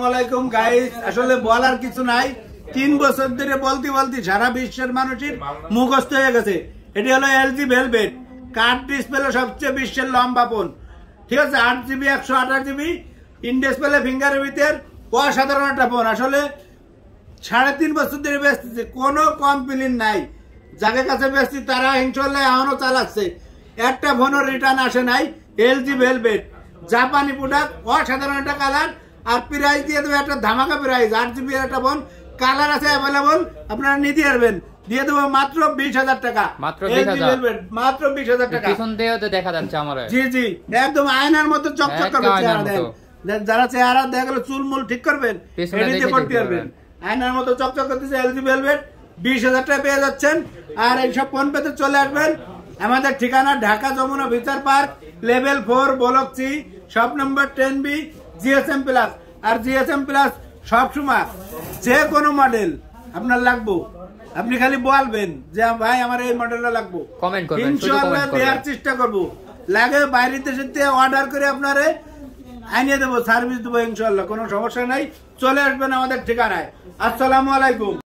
আসসালামাইকুম গাইজ আসলে বলার কিছু নাই তিন বছর ধরে বলতে বলতে সারা বিশ্বের মানুষের মুখস্থ হয়ে গেছে এটি হলো এলজি ভেলভেট কার্ড ডিসপ্লে সবচেয়ে বিশ্বের লম্বা ফোন ঠিক আছে আট জিবি একশো আঠাশ জিবি ইন ডিসপ্লে ফিঙ্গার ভিতর অসাধারণ একটা ফোন আসলে সাড়ে তিন বছর ধরে বেচতেছে কোনো কমপ্লেন নাই যাদের কাছে বেচছি তারা ইনশাল্লাহ এখনও চালাচ্ছে একটা ফোনও রিটার্ন আসে নাই এলজি ভেলভেট জাপানি প্রোডাক্ট অসাধারণ একটা কালার আর প্রাইজ দিয়ে দেবো একটা ধামাকা প্রাইজ আট জিবি একটা ফোন কালার আছে অ্যাভেলেবল আপনারা নিতে পারবেন দিয়ে দেবো মাত্র বিশ হাজার টাকা মাত্র মাত্র বিশ হাজার টাকা দেখা যাচ্ছে আমার জি জি একদম আয়নার মতো চকচক করবে যারা চেহারা দেখা গেল চুলমুল ঠিক করবেন এডিটে করতে পারবেন আয়নার মতো চকচক করতেছে এলজি ভেলভেট বিশ হাজার টাকা পেয়ে যাচ্ছেন আর এইসব ফোন পেতে চলে আসবেন আমাদের ঠিকানা ঢাকা যমুনা বিচার park level four block C shop number ten B GSM plus আর জিএসএম প্লাস সবসময় যে কোনো মডেল আপনার লাগবো আপনি খালি বলবেন যে ভাই আমার এই মডেলটা লাগবো কমেন্ট দেওয়ার চেষ্টা করবো লাগে বাইরে দেশের থেকে অর্ডার করে আপনারে আনিয়ে দেবো সার্ভিস দেবো ইনশাল্লাহ কোনো সমস্যা নাই চলে আসবেন আমাদের ঠিকানায় আসসালামু আলাইকুম